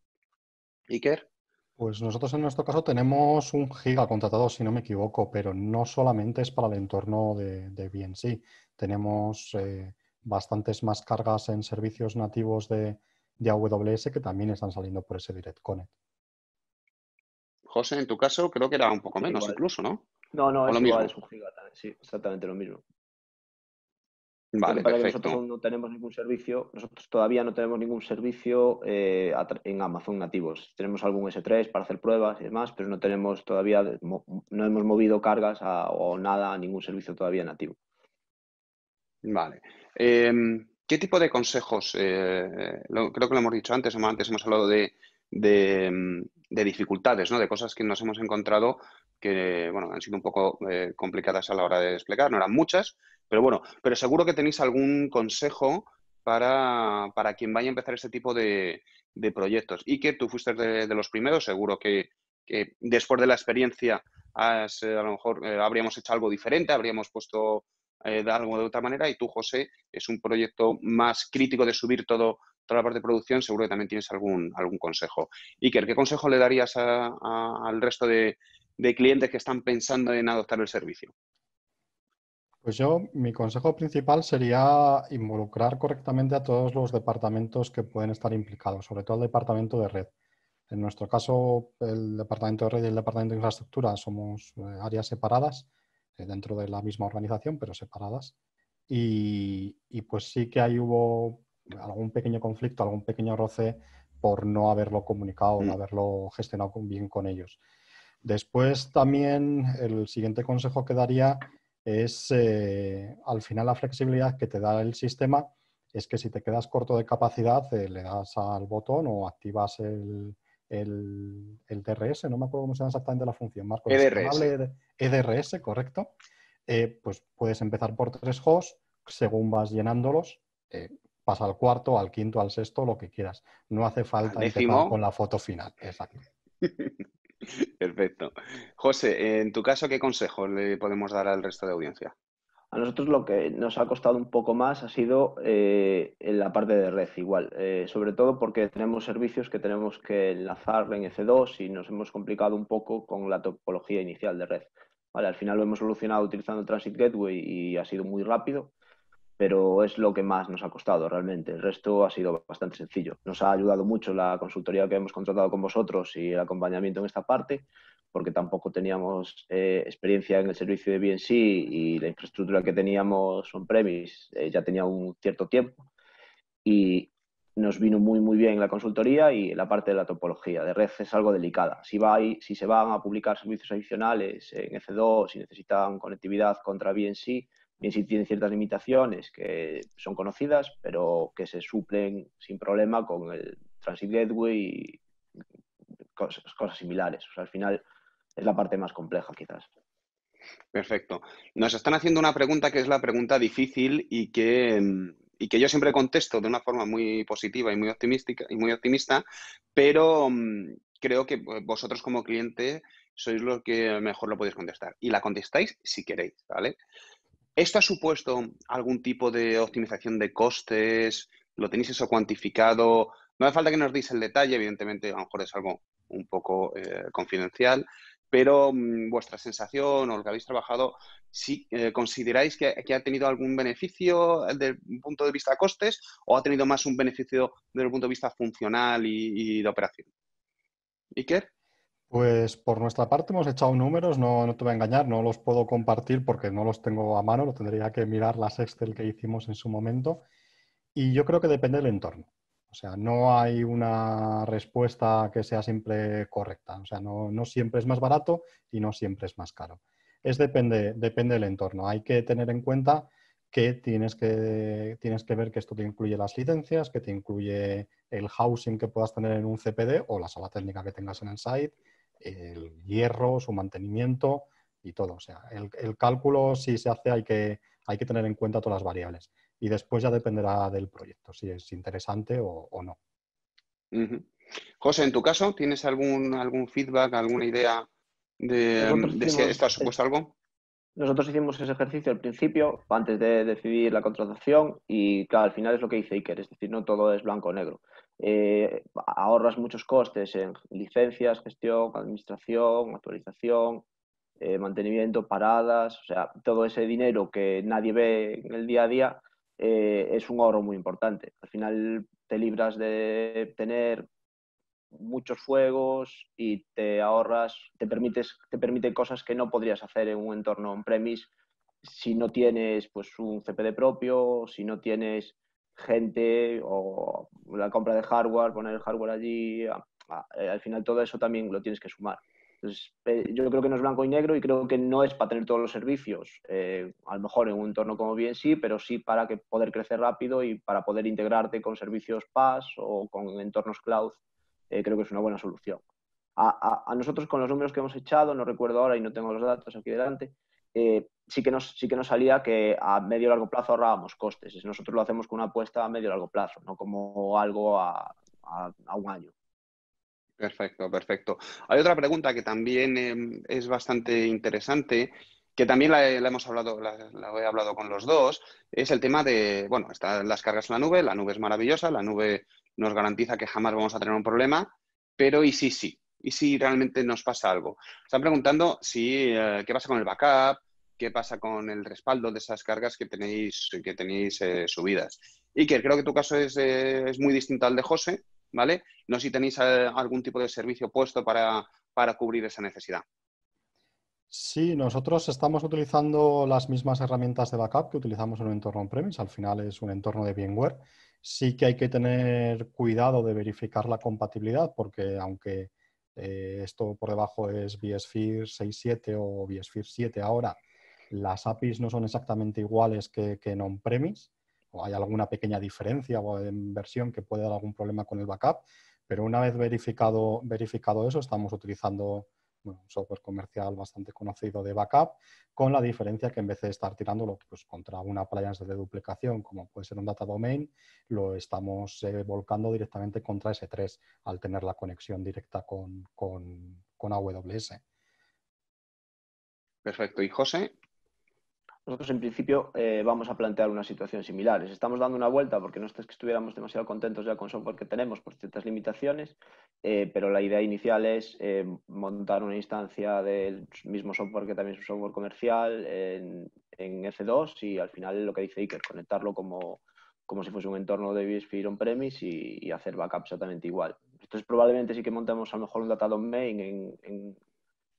Iker. Pues nosotros en nuestro caso tenemos un giga contratado, si no me equivoco, pero no solamente es para el entorno de, BNC. Tenemos eh, bastantes más cargas en servicios nativos de, AWS que también están saliendo por ese Direct Connect. José, en tu caso creo que era un poco menos incluso, ¿no? No, no, es, es un giga, sí, exactamente lo mismo nosotros todavía no tenemos ningún servicio eh, en Amazon nativos. Tenemos algún S3 para hacer pruebas y demás, pero no tenemos todavía, no hemos movido cargas o nada a ningún servicio todavía nativo. Vale. Em, ¿Qué tipo de consejos? Eh, creo que lo hemos dicho antes, antes hemos hablado de, em, de, dificultades, ¿no? De cosas que nos hemos encontrado que, bueno, han sido un poco eh, complicadas a la hora de desplegar, no eran muchas, pero bueno, pero seguro que tenéis algún consejo para, quien vaya a empezar este tipo de, proyectos. Y que tú fuiste de, los primeros, seguro que, después de la experiencia eh, a lo mejor eh, habríamos hecho algo diferente, habríamos puesto eh, algo de otra manera y tú, José, es un proyecto más crítico de subir todo, toda la parte de producción, seguro que también tienes algún, algún consejo. Iker, ¿qué consejo le darías al resto de clientes que están pensando en adoptar el servicio? Pues yo, mi consejo principal sería involucrar correctamente a todos los departamentos que pueden estar implicados, sobre todo el departamento de red. En nuestro caso, el departamento de red y el departamento de infraestructura somos eh, áreas separadas eh, dentro de la misma organización, pero separadas. Y, y pues sí que ahí hubo algún pequeño conflicto, algún pequeño roce por no haberlo comunicado, no mm. haberlo gestionado bien con ellos. Después también el siguiente consejo que daría es eh, al final la flexibilidad que te da el sistema es que si te quedas corto de capacidad eh, le das al botón o activas el, el, DRS, no me acuerdo cómo se llama exactamente la función, Marco. EDRS. E e correcto. Eh, pues puedes empezar por tres hosts, según vas llenándolos, pasa al cuarto, al quinto, al sexto, lo que quieras. No hace falta empezar con la foto final. Exacto. Perfecto. José, en tu caso, ¿qué consejo le podemos dar al resto de audiencia? A nosotros lo que nos ha costado un poco más ha sido eh, en la parte de red igual, eh, sobre todo porque tenemos servicios que tenemos que enlazar en EC2 y nos hemos complicado un poco con la topología inicial de red. Vale, al final lo hemos solucionado utilizando Transit Gateway y ha sido muy rápido, pero es lo que más nos ha costado realmente. El resto ha sido bastante sencillo. Nos ha ayudado mucho la consultoría que hemos contratado con vosotros y el acompañamiento en esta parte, porque tampoco teníamos eh, experiencia en el servicio de BNC y la infraestructura que teníamos on-premise eh, ya tenía un cierto tiempo. Y nos vino muy, muy bien la consultoría y la parte de la topología de red es algo delicada. Si, va si se van a publicar servicios adicionales en F2, si necesitan conectividad contra BNC, bien si tiene ciertas limitaciones que son conocidas, pero que se suplen sin problema con el Transit Gateway y cosas, similares. al final es la parte más compleja quizás. Perfecto. Nos están haciendo una pregunta que es la pregunta difícil y que, que yo siempre contesto de una forma muy positiva y muy, y muy optimista, pero creo que vosotros como cliente sois los que mejor lo podéis contestar. Y la contestáis si queréis, ¿vale? ¿Esto ha supuesto algún tipo de optimización de costes? ¿Lo tenéis eso cuantificado? No hace falta que nos deis el detalle, evidentemente, a lo mejor es algo un poco eh, confidencial, pero mm, vuestra sensación o lo que habéis trabajado, si eh, consideráis que, ha tenido algún beneficio desde el punto de vista de costes o ha tenido más un beneficio desde el punto de vista funcional y, y de operación. Iker? Pues por nuestra parte hemos echado números, no, te voy a engañar, no los puedo compartir porque no los tengo a mano, lo tendría que mirar las Excel que hicimos en su momento. Y yo creo que depende del entorno. O sea, no hay una respuesta que sea siempre correcta. O sea, no, siempre es más barato y no siempre es más caro. Es depende, depende del entorno. Hay que tener en cuenta que tienes, que tienes que ver que esto te incluye las licencias, que te incluye el housing que puedas tener en un CPD o la sala técnica que tengas en el site el hierro, su mantenimiento y todo. O sea, el, cálculo si se hace hay que, hay que tener en cuenta todas las variables y después ya dependerá del proyecto, si es interesante o, no. José, en tu caso, ¿tienes algún, algún feedback, alguna idea de, um, si esto supuesto algo? Nosotros hicimos ese ejercicio al principio, antes de decidir la contratación, y claro, al final es lo que dice Iker, es decir, no todo es blanco o negro. Eh, ahorras muchos costes en licencias, gestión, administración, actualización, eh, mantenimiento, paradas, o sea, todo ese dinero que nadie ve en el día a día eh, es un ahorro muy importante. Al final te libras de tener muchos fuegos y te ahorras, te permites, te permite cosas que no podrías hacer en un entorno on-premise si no tienes pues un CPD propio, si no tienes gente o la compra de hardware, poner el hardware allí, eh, al final todo eso también lo tienes que sumar. Entonces, eh, yo creo que no es blanco y negro y creo que no es para tener todos los servicios, eh, a lo mejor en un entorno como bien sí, pero sí para poder crecer rápido y para poder integrarte con servicios PaaS o con entornos cloud, creo que es una buena solución. A, nosotros con los números que hemos echado, no recuerdo ahora y no tengo los datos aquí delante, sí que, nos, sí que nos salía que a medio y largo plazo ahorrábamos costes. Nosotros lo hacemos con una apuesta a medio y largo plazo, no como algo a, un año. Perfecto, perfecto. Hay otra pregunta que también eh, es bastante interesante, que también la, hemos hablado, la, he hablado con los dos, es el tema de, bueno, están las cargas en la nube, la nube es maravillosa, la nube nos garantiza que jamás vamos a tener un problema, pero ¿y si sí? ¿Y si realmente nos pasa algo? Están preguntando si, eh, qué pasa con el backup, qué pasa con el respaldo de esas cargas que tenéis, que tenéis eh, subidas. Iker, creo que tu caso eh, es, muy distinto al de José, ¿vale? No sé si tenéis eh, algún tipo de servicio puesto para, cubrir esa necesidad. Sí, nosotros estamos utilizando las mismas herramientas de backup que utilizamos en un entorno on-premise. Al final es un entorno de VMware. Sí que hay que tener cuidado de verificar la compatibilidad porque aunque esto por debajo es vSphere 6.7 o vSphere 7 ahora, las APIs no son exactamente iguales que, en on-premise, o hay alguna pequeña diferencia o en versión que puede dar algún problema con el backup, pero una vez verificado, verificado eso, estamos utilizando un software comercial bastante conocido de backup, con la diferencia que en vez de estar tirándolo pues, contra una appliance de duplicación, como puede ser un data domain, lo estamos eh, volcando directamente contra S3 al tener la conexión directa con, con, con AWS. Perfecto. Y José, nosotros en principio eh, vamos a plantear una situación similar. Estamos dando una vuelta porque no es que estuviéramos demasiado contentos ya con software que tenemos por ciertas limitaciones, eh, pero la idea inicial es eh, montar una instancia del mismo software que también es un software comercial en, F2 y al final lo que dice Iker, conectarlo como, si fuese un entorno de vSphere on-premise y, hacer backup exactamente igual. Entonces probablemente sí que montemos a lo mejor un data main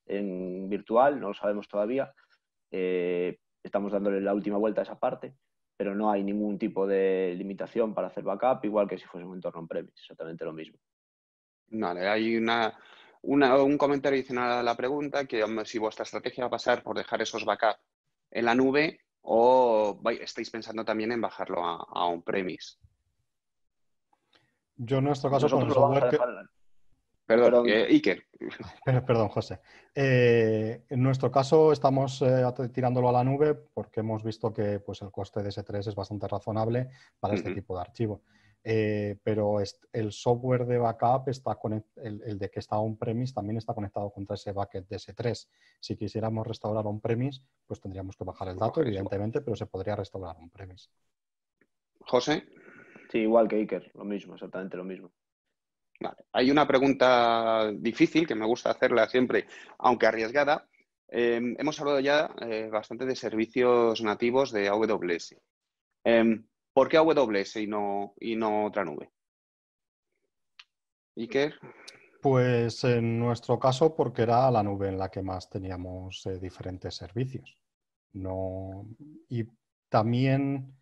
en, virtual, no lo sabemos todavía, estamos dándole la última vuelta a esa parte, pero no hay ningún tipo de limitación para hacer backup, igual que si fuese un entorno on-premise, exactamente lo mismo. Vale, hay un comentario adicional a la pregunta, que si vuestra estrategia va a pasar por dejar esos backups en la nube o estáis pensando también en bajarlo a, on-premise. Yo en nuestro caso, con el que... Perdón, eh, Iker. Perdón, José. Eh, en nuestro caso estamos eh, tirándolo a la nube porque hemos visto que pues, el coste de S3 es bastante razonable para este tipo de archivo. pero el software de backup, está con el, de que está on-premise, también está conectado contra ese bucket de S3. Si quisiéramos restaurar on-premise, pues tendríamos que bajar el dato, evidentemente, pero se podría restaurar on-premise. José. Sí, igual que Iker, lo mismo, exactamente lo mismo. Hay una pregunta difícil que me gusta hacerla siempre, aunque arriesgada. Em, hemos hablado ya eh, bastante de servicios nativos de AWS. Em, ¿Por qué AWS y no, y no otra nube? Iker. Pues en nuestro caso, porque era la nube en la que más teníamos eh, diferentes servicios. Y también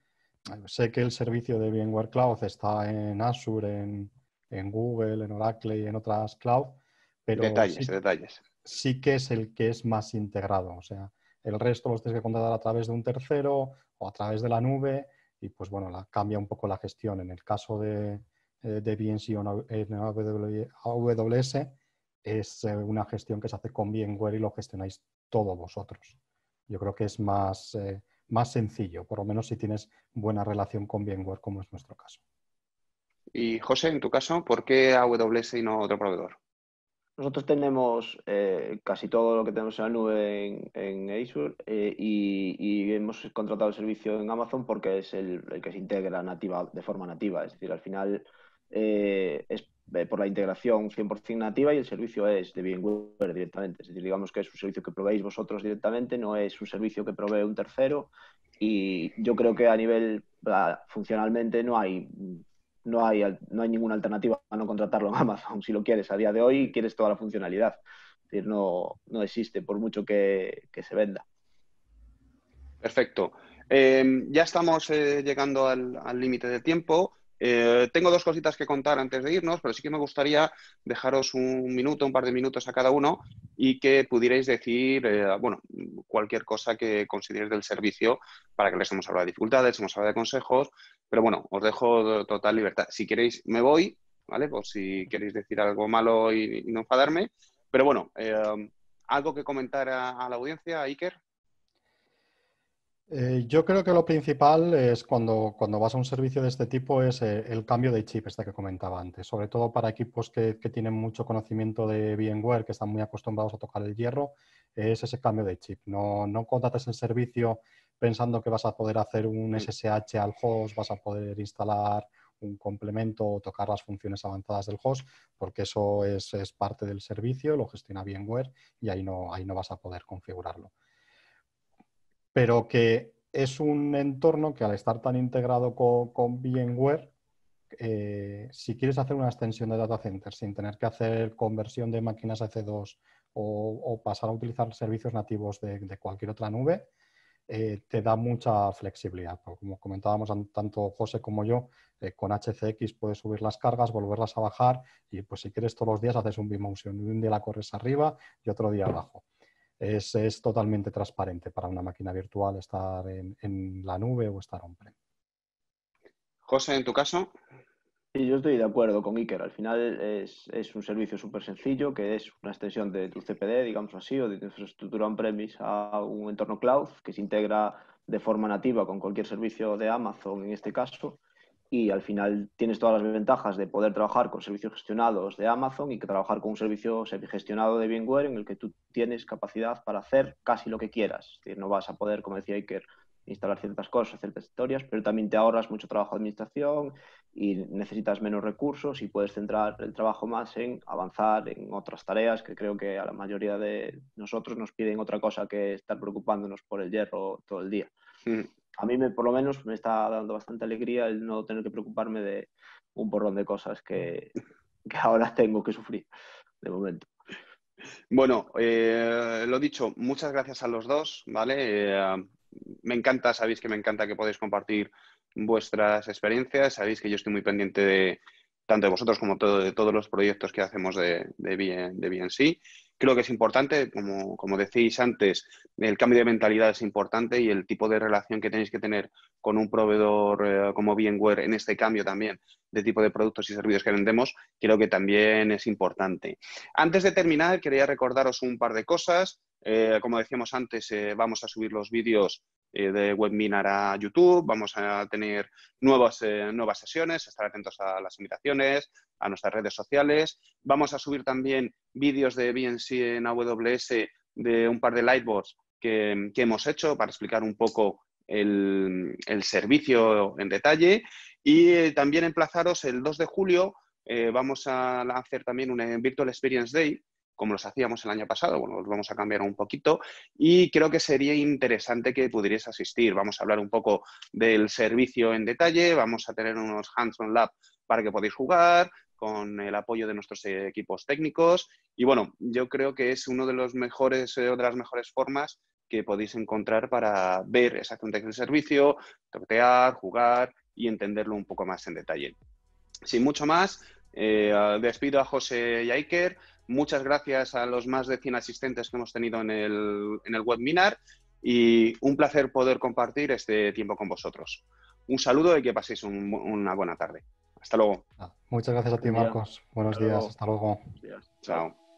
eh, sé que el servicio de VMware Cloud está en Azure, en, en Google, en Oracle y en otras cloud. Pero detalles, sí, detalles. Sí que es el que es más integrado. O sea, el resto los tienes que contratar a través de un tercero o a través de la nube y pues bueno, la, cambia un poco la gestión. En el caso de, eh, de BNC o eh, AWS e, es eh, una gestión que se hace con VMware y lo gestionáis todos vosotros. Yo creo que es más, más sencillo, por lo menos si tienes buena relación con VMware, como es nuestro caso. Y José, en tu caso, ¿por qué AWS y no otro proveedor? Nosotros tenemos eh, casi todo lo que tenemos en la nube en, Azure eh, y, hemos contratado el servicio en Amazon porque es el, que se integra nativa, de forma nativa. Es decir, al final eh, es por la integración 100% nativa y el servicio es de VMware directamente. Es decir, digamos que es un servicio que proveéis vosotros directamente, no es un servicio que provee un tercero. Y yo creo que a nivel ah, funcionalmente no hay no hay, no hay ninguna alternativa a no contratarlo en Amazon si lo quieres. A día de hoy quieres toda la funcionalidad. Es decir, no, no existe por mucho que, se venda. Perfecto. Em, ya estamos eh, llegando al límite de tiempo. Eh, tengo dos cositas que contar antes de irnos, pero sí que me gustaría dejaros un minuto, un par de minutos a cada uno y que pudierais decir, eh, bueno, cualquier cosa que consideréis del servicio para que les hemos hablado de dificultades, hemos hablado de consejos, pero bueno, os dejo total libertad. Si queréis, me voy, ¿vale? Por si queréis decir algo malo y, no enfadarme, pero bueno, eh, algo que comentar a, a la audiencia, Iker. Eh, yo creo que lo principal es cuando, vas a un servicio de este tipo es eh, el cambio de chip, este que comentaba antes, sobre todo para equipos que, tienen mucho conocimiento de VMware, que están muy acostumbrados a tocar el hierro, es ese cambio de chip. No, no contrates el servicio pensando que vas a poder hacer un mm. SSH al host, vas a poder instalar un complemento o tocar las funciones avanzadas del host, porque eso es, parte del servicio, lo gestiona VMware y ahí no, ahí no vas a poder configurarlo pero que es un entorno que al estar tan integrado con, VMware, eh, si quieres hacer una extensión de data center sin tener que hacer conversión de máquinas a c 2 o, pasar a utilizar servicios nativos de, cualquier otra nube, eh, te da mucha flexibilidad. Como comentábamos tanto José como yo, eh, con HCX puedes subir las cargas, volverlas a bajar y pues si quieres todos los días haces un b Un día la corres arriba y otro día abajo es, totalmente transparente para una máquina virtual estar en, la nube o estar on-prem. José, en tu caso. Sí, yo estoy de acuerdo con Iker. Al final es, es un servicio súper sencillo que es una extensión de tu CPD, digamos así, o de tu infraestructura on-premise a un entorno cloud que se integra de forma nativa con cualquier servicio de Amazon en este caso y al final tienes todas las ventajas de poder trabajar con servicios gestionados de Amazon y que trabajar con un servicio gestionado de VMware en el que tú tienes capacidad para hacer casi lo que quieras. Es decir, no vas a poder, como decía Iker, instalar ciertas cosas, ciertas historias, pero también te ahorras mucho trabajo de administración y necesitas menos recursos y puedes centrar el trabajo más en avanzar en otras tareas que creo que a la mayoría de nosotros nos piden otra cosa que estar preocupándonos por el hierro todo el día. Mm a mí me, por lo menos me está dando bastante alegría el no tener que preocuparme de un porrón de cosas que, ahora tengo que sufrir de momento. Bueno, eh, lo dicho, muchas gracias a los dos, ¿vale? Eh, me encanta, sabéis que me encanta que podáis compartir vuestras experiencias, sabéis que yo estoy muy pendiente de tanto de vosotros como de todos los proyectos que hacemos de, de, de BNC creo que es importante, como, como decís antes, el cambio de mentalidad es importante y el tipo de relación que tenéis que tener con un proveedor eh, como VMware en este cambio también de tipo de productos y servicios que vendemos, creo que también es importante. Antes de terminar, quería recordaros un par de cosas. Eh, como decíamos antes, eh, vamos a subir los vídeos eh, de webinar a YouTube, vamos a tener nuevas, eh, nuevas sesiones, estar atentos a las invitaciones, a nuestras redes sociales. Vamos a subir también vídeos de BNC en AWS de un par de lightboards que, que hemos hecho para explicar un poco el, servicio en detalle. Y eh, también emplazaros el 2 de julio, vamos a hacer también un Virtual Experience Day, como los hacíamos el año pasado. Bueno, los vamos a cambiar un poquito y creo que sería interesante que pudierais asistir. Vamos a hablar un poco del servicio en detalle, vamos a tener unos hands-on lab para que podáis jugar, con el apoyo de nuestros equipos técnicos. Y bueno, yo creo que es uno de los mejores, eh, de las mejores formas que podéis encontrar para ver exactamente el servicio, toquetear, jugar y entenderlo un poco más en detalle. Sin mucho más, eh, despido a José y Muchas gracias a los más de 100 asistentes que hemos tenido en el, en el webinar y un placer poder compartir este tiempo con vosotros. Un saludo y que paséis una buena tarde. Hasta luego. Ah, muchas gracias a ti, Marcos. Buenos días. Hasta luego. Chao.